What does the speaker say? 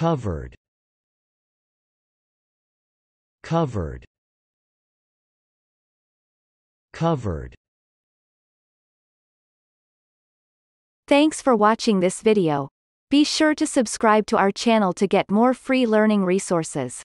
covered covered covered Thanks for watching this video. Be sure to subscribe to our channel to get more free learning resources.